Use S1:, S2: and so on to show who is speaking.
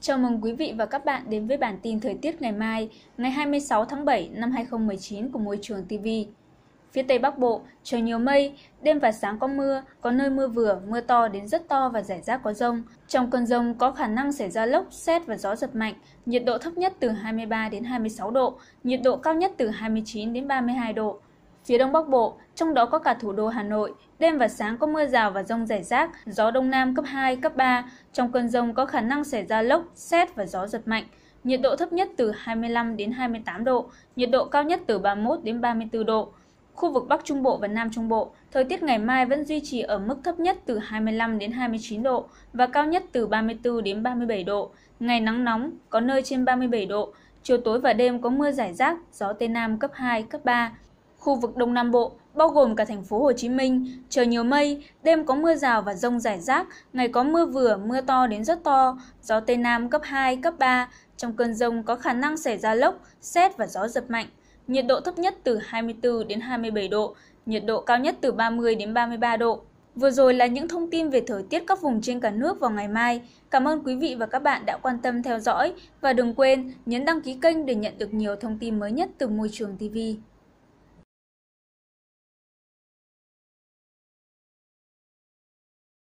S1: Chào mừng quý vị và các bạn đến với bản tin thời tiết ngày mai, ngày 26 tháng 7 năm 2019 của Môi trường TV. Phía Tây Bắc Bộ, trời nhiều mây, đêm và sáng có mưa, có nơi mưa vừa, mưa to đến rất to và rải rác có rông. Trong cơn rông có khả năng xảy ra lốc, xét và gió giật mạnh, nhiệt độ thấp nhất từ 23 đến 26 độ, nhiệt độ cao nhất từ 29 đến 32 độ. Phía Đông Bắc Bộ, trong đó có cả thủ đô Hà Nội, đêm và sáng có mưa rào và rông rải rác, gió Đông Nam cấp 2, cấp 3. Trong cơn rông có khả năng xảy ra lốc, xét và gió giật mạnh. Nhiệt độ thấp nhất từ 25 đến 28 độ, nhiệt độ cao nhất từ 31 đến 34 độ. Khu vực Bắc Trung Bộ và Nam Trung Bộ, thời tiết ngày mai vẫn duy trì ở mức thấp nhất từ 25 đến 29 độ và cao nhất từ 34 đến 37 độ. Ngày nắng nóng, có nơi trên 37 độ, chiều tối và đêm có mưa rải rác, gió Tây Nam cấp 2, cấp 3. Khu vực Đông Nam Bộ, bao gồm cả thành phố Hồ Chí Minh, trời nhiều mây, đêm có mưa rào và rông rải rác, ngày có mưa vừa, mưa to đến rất to, gió Tây Nam cấp 2, cấp 3, trong cơn rông có khả năng xảy ra lốc, xét và gió giật mạnh. Nhiệt độ thấp nhất từ 24 đến 27 độ, nhiệt độ cao nhất từ 30 đến 33 độ. Vừa rồi là những thông tin về thời tiết các vùng trên cả nước vào ngày mai. Cảm ơn quý vị và các bạn đã quan tâm theo dõi và đừng quên nhấn đăng ký kênh để nhận được nhiều thông tin mới nhất từ Môi
S2: trường TV.